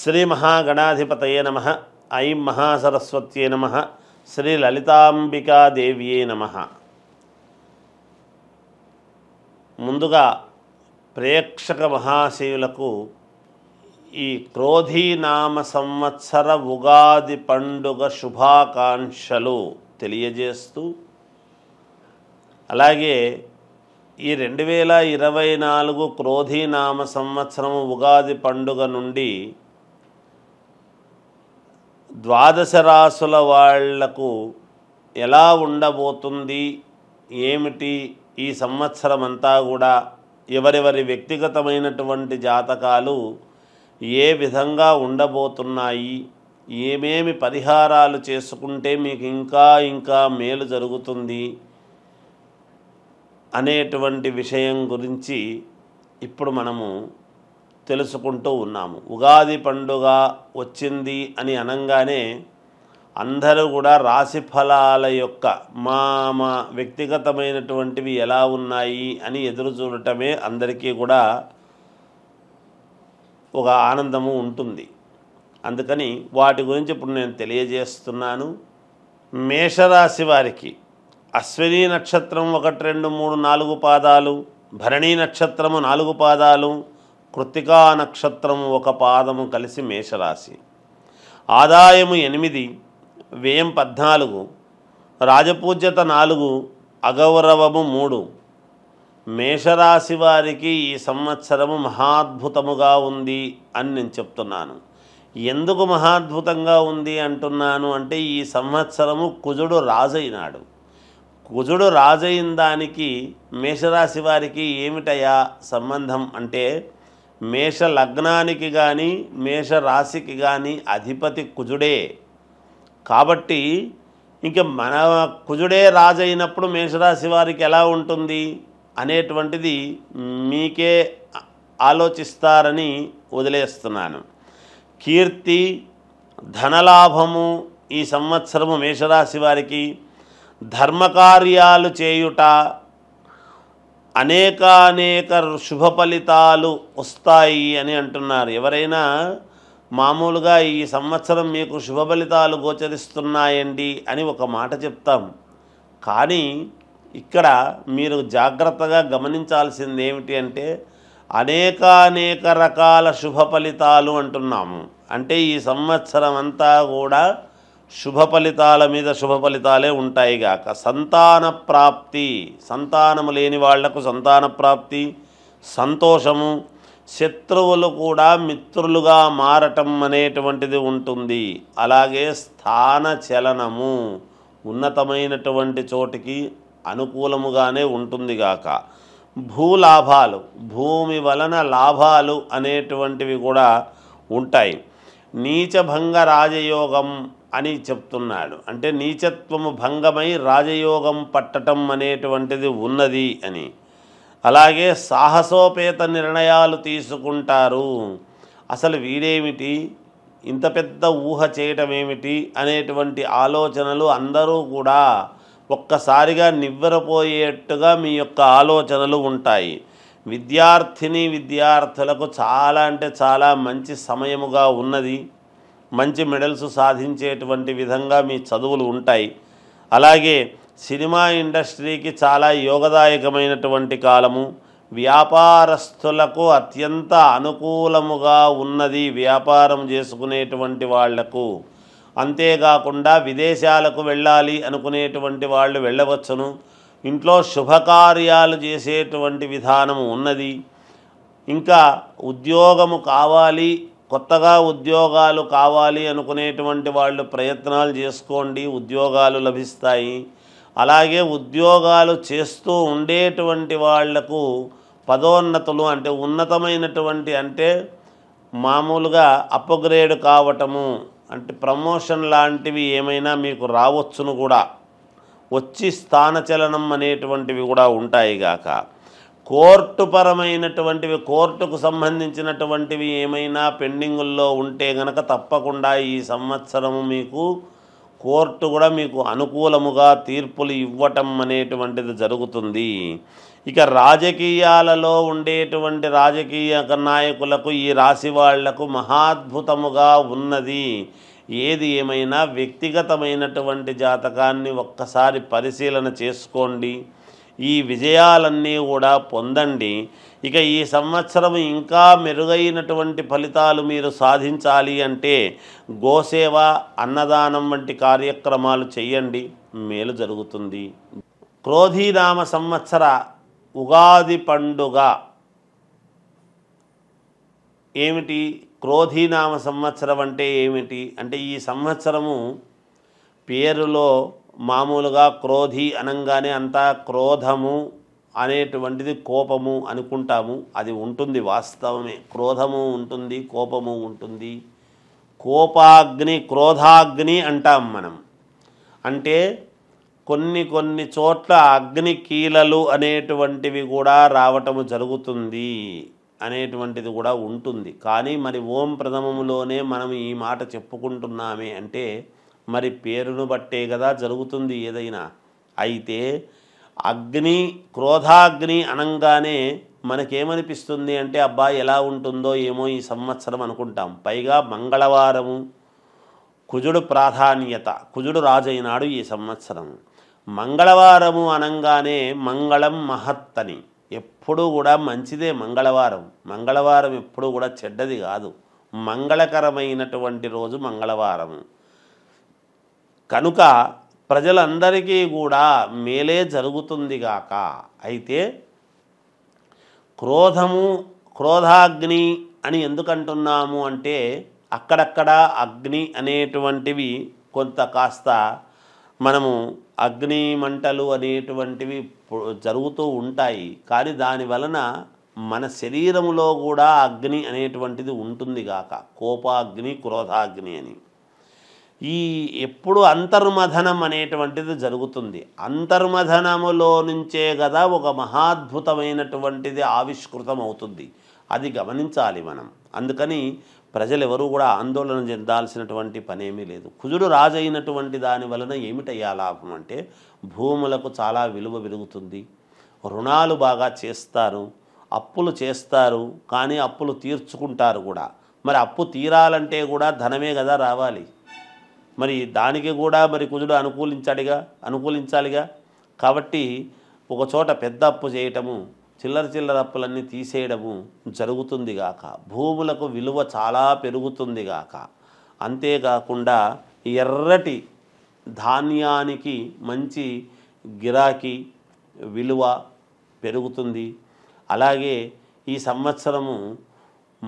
శ్రీ మహాగణాధిపతయే నమ ఐ మహాసరస్వత్యే నమ శ్రీ లలితాంబికాదేవ్యే నమ ముందుగా ప్రేక్షక మహాశివులకు ఈ క్రోధీనామ సంవత్సర ఉగాది పండుగ శుభాకాంక్షలు తెలియజేస్తూ అలాగే ఈ రెండు వేల ఇరవై నాలుగు క్రోధీనామ సంవత్సరం ఉగాది పండుగ నుండి ద్వాదశ రాసుల వాళ్లకు ఎలా ఉండబోతుంది ఏమిటి ఈ సంవత్సరం అంతా కూడా ఎవరెవరి వ్యక్తిగతమైనటువంటి జాతకాలు ఏ విధంగా ఉండబోతున్నాయి ఏమేమి పరిహారాలు చేసుకుంటే మీకు ఇంకా ఇంకా మేలు జరుగుతుంది అనేటువంటి విషయం గురించి ఇప్పుడు మనము తెలుసుకుంటూ ఉన్నాము ఉగాది పండుగ వచ్చింది అని అనగానే అందరూ కూడా రాశి ఫలాల యొక్క మా మా వ్యక్తిగతమైనటువంటివి ఎలా ఉన్నాయి అని ఎదురు చూడటమే అందరికీ కూడా ఒక ఆనందము ఉంటుంది అందుకని వాటి గురించి ఇప్పుడు నేను తెలియజేస్తున్నాను మేషరాశి వారికి అశ్విని నక్షత్రం ఒకటి రెండు మూడు నాలుగు పాదాలు భరణీ నక్షత్రము నాలుగు పాదాలు కృత్తికా నక్షత్రం ఒక పాదము కలిసి మేషరాశి ఆదాయము ఎనిమిది వ్యయం పద్నాలుగు రాజపూజ్యత నాలుగు అగౌరవము మూడు మేషరాశి వారికి ఈ సంవత్సరము మహాద్భుతముగా ఉంది అని నేను చెప్తున్నాను ఎందుకు మహాద్భుతంగా ఉంది అంటున్నాను అంటే ఈ సంవత్సరము కుజుడు రాజైనాడు కుజుడు రాజైన దానికి మేషరాశి వారికి ఏమిటయా సంబంధం అంటే మేష లగ్నానికి కానీ మేష రాశికి కానీ అధిపతి కుజుడే కాబట్టి ఇంకా మన కుజుడే రాజైనప్పుడు మేషరాశి వారికి ఎలా ఉంటుంది అనేటువంటిది మీకే ఆలోచిస్తారని వదిలేస్తున్నాను కీర్తి ధనలాభము ఈ సంవత్సరము మేషరాశి వారికి ధర్మకార్యాలు చేయుట అనేకానేక శుభ ఫలితాలు వస్తాయి అని అంటున్నారు ఎవరైనా మామూలుగా ఈ సంవత్సరం మీకు శుభ ఫలితాలు గోచరిస్తున్నాయండి అని ఒక మాట చెప్తాం కానీ ఇక్కడ మీరు జాగ్రత్తగా గమనించాల్సింది ఏమిటి అంటే అనేకానేక రకాల శుభ ఫలితాలు అంటున్నాము అంటే ఈ సంవత్సరం అంతా కూడా శుభ ఫలితాల మీద శుభ ఫలితాలే ఉంటాయి గాక సంతాన ప్రాప్తి సంతానము లేని వాళ్లకు సంతాన ప్రాప్తి సంతోషము శత్రువులు కూడా మిత్రులుగా మారటం అనేటువంటిది ఉంటుంది అలాగే స్థాన చలనము ఉన్నతమైనటువంటి చోటికి అనుకూలముగానే ఉంటుంది గాక భూలాభాలు భూమి వలన లాభాలు అనేటువంటివి కూడా ఉంటాయి నీచభంగ రాజయోగం అని చెప్తున్నాడు అంటే నీచత్వము భంగమై రాజయోగం పట్టటం అనేటువంటిది ఉన్నది అని అలాగే సాహసోపేత నిర్ణయాలు తీసుకుంటారు అసలు వీడేమిటి ఇంత పెద్ద ఊహ చేయటం ఏమిటి అనేటువంటి ఆలోచనలు అందరూ కూడా ఒక్కసారిగా నివ్వెరపోయేట్టుగా మీ యొక్క ఆలోచనలు ఉంటాయి విద్యార్థిని విద్యార్థులకు చాలా అంటే చాలా మంచి సమయముగా ఉన్నది మంచి మెడల్స్ సాధించేటువంటి విధంగా మీ చదువులు ఉంటాయి అలాగే సినిమా ఇండస్ట్రీకి చాలా యోగదాయకమైనటువంటి కాలము వ్యాపారస్తులకు అత్యంత అనుకూలముగా ఉన్నది వ్యాపారం చేసుకునేటువంటి వాళ్లకు అంతేకాకుండా విదేశాలకు వెళ్ళాలి అనుకునేటువంటి వాళ్ళు వెళ్ళవచ్చును ఇంట్లో శుభకార్యాలు చేసేటువంటి విధానము ఉన్నది ఇంకా ఉద్యోగము కావాలి కొత్తగా ఉద్యోగాలు కావాలి అనుకునేటువంటి వాళ్ళు ప్రయత్నాలు చేసుకోండి ఉద్యోగాలు లభిస్తాయి అలాగే ఉద్యోగాలు చేస్తూ ఉండేటువంటి వాళ్లకు పదోన్నతులు అంటే ఉన్నతమైనటువంటి అంటే మామూలుగా అప్గ్రేడ్ కావటము అంటే ప్రమోషన్ లాంటివి ఏమైనా మీకు రావచ్చును కూడా వచ్చి స్థానచలనం అనేటువంటివి కూడా ఉంటాయి గాక కోర్టు పరమైనటువంటివి కోర్టుకు సంబంధించినటువంటివి ఏమైనా పెండింగుల్లో ఉంటే గనక తప్పకుండా ఈ సంవత్సరము మీకు కోర్టు కూడా మీకు అనుకూలముగా తీర్పులు ఇవ్వటం అనేటువంటిది జరుగుతుంది ఇక రాజకీయాలలో ఉండేటువంటి రాజకీయ నాయకులకు ఈ రాశి వాళ్లకు మహాద్భుతముగా ఉన్నది ఏది ఏమైనా వ్యక్తిగతమైనటువంటి జాతకాన్ని ఒక్కసారి పరిశీలన చేసుకోండి ఈ విజయాలన్నీ కూడా పొందండి ఇక ఈ సంవత్సరం ఇంకా మెరుగైనటువంటి ఫలితాలు మీరు సాధించాలి అంటే గోసేవ అన్నదానం వంటి కార్యక్రమాలు చేయండి మేలు జరుగుతుంది క్రోధీనామ సంవత్సర ఉగాది పండుగ ఏమిటి క్రోధీనామ సంవత్సరం అంటే ఏమిటి అంటే ఈ సంవత్సరము పేరులో మామూలుగా క్రోధి అనంగానే అంతా క్రోధము అనేటువంటిది కోపము అనుకుంటాము అది ఉంటుంది వాస్తవమే క్రోధము ఉంటుంది కోపము ఉంటుంది కోపాగ్ని క్రోధాగ్ని అంటాం మనం అంటే కొన్ని కొన్ని చోట్ల అగ్ని కీలలు అనేటువంటివి కూడా రావటము జరుగుతుంది అనేటువంటిది కూడా ఉంటుంది కానీ మరి ఓం ప్రథమములోనే మనం ఈ మాట చెప్పుకుంటున్నామే అంటే మరి పేరును బట్టే కదా జరుగుతుంది ఏదైనా అయితే అగ్ని క్రోధాగ్ని అనంగానే మనకేమనిపిస్తుంది అంటే అబ్బా ఎలా ఉంటుందో ఏమో ఈ సంవత్సరం అనుకుంటాం పైగా మంగళవారము కుజుడు ప్రాధాన్యత కుజుడు రాజైనాడు ఈ సంవత్సరం మంగళవారము అనంగానే మంగళం మహత్తని ఎప్పుడూ కూడా మంచిదే మంగళవారం మంగళవారం ఎప్పుడూ కూడా చెడ్డది కాదు మంగళకరమైనటువంటి రోజు మంగళవారం కనుక ప్రజలందరికీ కూడా మేలే జరుగుతుంది గాక అయితే క్రోధము క్రోధాగ్ని అని ఎందుకంటున్నాము అంటే అక్కడక్కడ అగ్ని అనేటువంటివి కొంత కాస్త మనము అగ్ని మంటలు అనేటువంటివి జరుగుతూ ఉంటాయి కానీ దాని వలన మన శరీరంలో కూడా అగ్ని అనేటువంటిది ఉంటుంది గాక కోపాగ్ని క్రోధాగ్ని అని ఈ ఎప్పుడు అంతర్మథనం అనేటువంటిది జరుగుతుంది అంతర్మథనములో నుంచే కదా ఒక మహాద్భుతమైనటువంటిది ఆవిష్కృతం అవుతుంది అది గమనించాలి మనం అందుకని ప్రజలెవరూ కూడా ఆందోళన చెందాల్సినటువంటి పనేమీ లేదు కుజుడు రాజైనటువంటి దాని వలన ఏమిటయ్యా లాభం అంటే భూములకు చాలా విలువ పెరుగుతుంది రుణాలు బాగా చేస్తారు అప్పులు చేస్తారు కానీ అప్పులు తీర్చుకుంటారు కూడా మరి అప్పు తీరాలంటే కూడా ధనమే కదా రావాలి మరి దానికి కూడా మరి కుజుడు అనుకూలించాలిగా అనుకూలించాలిగా కాబట్టి ఒక చోట పెద్ద అప్పు చేయటము చిల్లర చిల్లర అప్పులన్నీ తీసేయడము జరుగుతుంది కాక భూములకు విలువ చాలా పెరుగుతుంది కాక అంతేకాకుండా ఎర్రటి ధాన్యానికి మంచి గిరాకీ విలువ పెరుగుతుంది అలాగే ఈ సంవత్సరము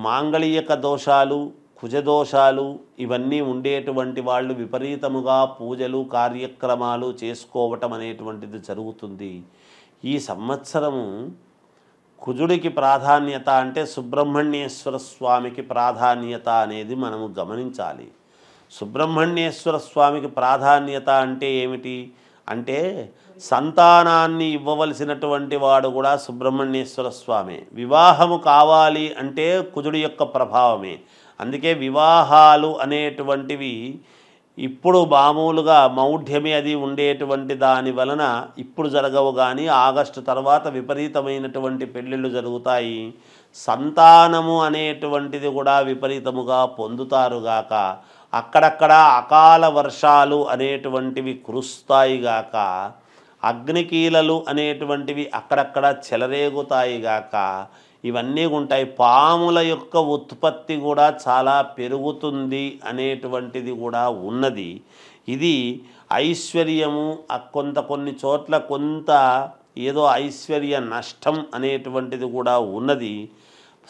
మాంగళీయక దోషాలు కుజదోషాలు ఇవన్నీ ఉండేటువంటి వాళ్ళు విపరీతముగా పూజలు కార్యక్రమాలు చేసుకోవటం అనేటువంటిది జరుగుతుంది ఈ సంవత్సరము కుజుడికి ప్రాధాన్యత అంటే సుబ్రహ్మణ్యేశ్వర స్వామికి ప్రాధాన్యత అనేది మనము గమనించాలి సుబ్రహ్మణ్యేశ్వర స్వామికి ప్రాధాన్యత అంటే ఏమిటి అంటే సంతానాన్ని ఇవ్వవలసినటువంటి వాడు కూడా సుబ్రహ్మణ్యేశ్వర స్వామి వివాహము కావాలి అంటే కుజుడి యొక్క ప్రభావమే అందుకే వివాహాలు అనేటువంటివి ఇప్పుడు మామూలుగా మౌఢ్యమి అది ఉండేటువంటి దాని వలన ఇప్పుడు జరగవు కానీ ఆగస్టు తర్వాత విపరీతమైనటువంటి పెళ్ళిళ్ళు జరుగుతాయి సంతానము అనేటువంటిది కూడా విపరీతముగా పొందుతారుగాక అక్కడక్కడ అకాల వర్షాలు అనేటువంటివి కురుస్తాయిగాక అగ్నికీలలు అనేటువంటివి అక్కడక్కడ చెలరేగుతాయిగాక ఇవన్నీ ఉంటాయి పాముల యొక్క ఉత్పత్తి కూడా చాలా పెరుగుతుంది అనేటువంటిది కూడా ఉన్నది ఇది ఐశ్వర్యము కొంత కొన్ని చోట్ల కొంత ఏదో ఐశ్వర్య నష్టం అనేటువంటిది కూడా ఉన్నది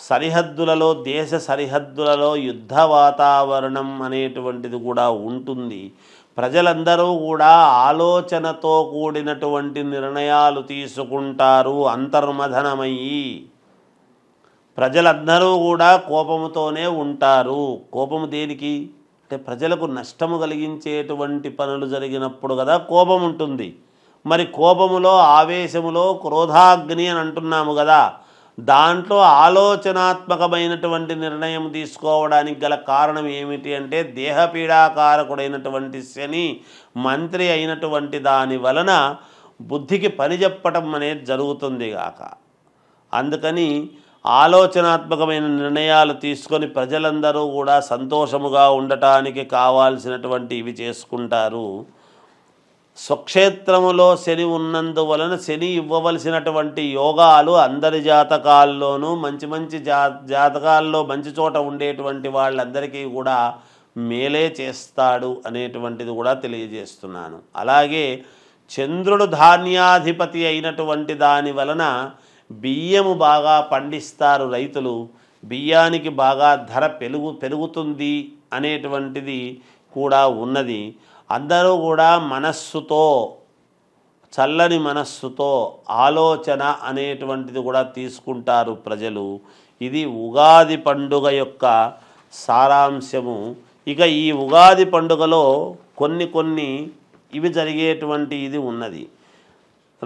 సరిహద్దులలో దేశ సరిహద్దులలో యుద్ధ వాతావరణం అనేటువంటిది కూడా ఉంటుంది ప్రజలందరూ కూడా ఆలోచనతో కూడినటువంటి నిర్ణయాలు తీసుకుంటారు అంతర్మధనమయ్యి ప్రజలందరూ కూడా కోపముతోనే ఉంటారు కోపము దేనికి అంటే ప్రజలకు నష్టము కలిగించేటువంటి పనులు జరిగినప్పుడు కదా కోపం ఉంటుంది మరి కోపములో ఆవేశములో క్రోధాగ్ని అని అంటున్నాము కదా దాంట్లో ఆలోచనాత్మకమైనటువంటి నిర్ణయం తీసుకోవడానికి గల కారణం ఏమిటి అంటే దేహపీడాకారకుడైనటువంటి శని మంత్రి అయినటువంటి దాని వలన బుద్ధికి పని చెప్పటం అనేది జరుగుతుంది గాక అందుకని ఆలోచనాత్మకమైన నిర్ణయాలు తీసుకొని ప్రజలందరూ కూడా సంతోషముగా ఉండటానికి కావాల్సినటువంటి ఇవి చేసుకుంటారు స్వక్షేత్రములో శని ఉన్నందువలన శని ఇవ్వవలసినటువంటి యోగాలు అందరి జాతకాల్లోనూ మంచి మంచి జా జాతకాల్లో మంచి చోట ఉండేటువంటి వాళ్ళందరికీ కూడా మేలే చేస్తాడు అనేటువంటిది కూడా తెలియజేస్తున్నాను అలాగే చంద్రుడు ధాన్యాధిపతి అయినటువంటి దాని వలన బియ్యము బాగా పండిస్తారు రైతులు బియ్యానికి బాగా ధర పెరుగు పెరుగుతుంది అనేటువంటిది కూడా ఉన్నది అందరూ కూడా మనస్సుతో చల్లని మనస్సుతో ఆలోచన అనేటువంటిది కూడా తీసుకుంటారు ప్రజలు ఇది ఉగాది పండుగ యొక్క సారాంశము ఇక ఈ ఉగాది పండుగలో కొన్ని కొన్ని ఇవి జరిగేటువంటి ఇది ఉన్నది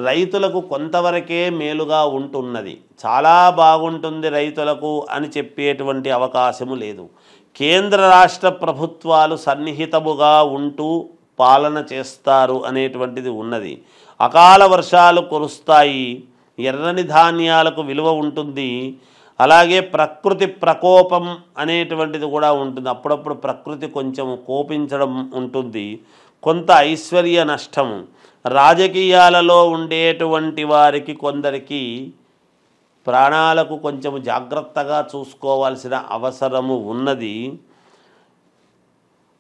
రైతులకు కొంతవరకే మేలుగా ఉంటున్నది చాలా బాగుంటుంది రైతులకు అని చెప్పేటువంటి అవకాశము లేదు కేంద్ర రాష్ట్ర ప్రభుత్వాలు సన్నిహితముగా ఉంటూ పాలన చేస్తారు అనేటువంటిది ఉన్నది అకాల వర్షాలు కురుస్తాయి ఎర్రని ధాన్యాలకు విలువ ఉంటుంది అలాగే ప్రకృతి ప్రకోపం అనేటువంటిది కూడా ఉంటుంది అప్పుడప్పుడు ప్రకృతి కొంచెం కోపించడం ఉంటుంది కొంత ఐశ్వర్య నష్టం రాజకీయాలలో ఉండేటువంటి వారికి కొందరికి ప్రాణాలకు కొంచెం జాగ్రత్తగా చూసుకోవాల్సిన అవసరము ఉన్నది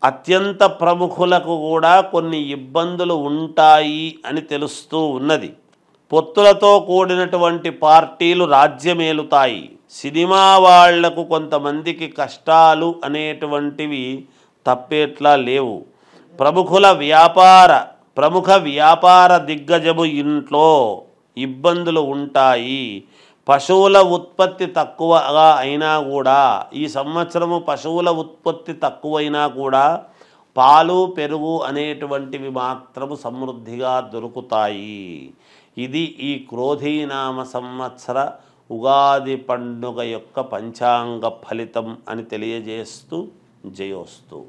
అత్యంత ప్రముఖులకు కూడా కొన్ని ఇబ్బందులు ఉంటాయి అని తెలుస్తూ ఉన్నది పొత్తులతో కూడినటువంటి పార్టీలు రాజ్యమేలుతాయి సినిమా వాళ్లకు కొంతమందికి కష్టాలు అనేటువంటివి తప్పేట్లా లేవు ప్రముఖుల వ్యాపార ప్రముఖ వ్యాపార దిగ్గజము ఇంట్లో ఇబ్బందులు ఉంటాయి పశువుల ఉత్పత్తి తక్కువగా అయినా కూడా ఈ సంవత్సరము పశువుల ఉత్పత్తి తక్కువైనా కూడా పాలు పెరుగు అనేటువంటివి మాత్రము సమృద్ధిగా దొరుకుతాయి ఇది ఈ క్రోధీనామ సంవత్సర ఉగాది పండుగ యొక్క పంచాంగ ఫలితం అని తెలియజేస్తూ జయోస్తూ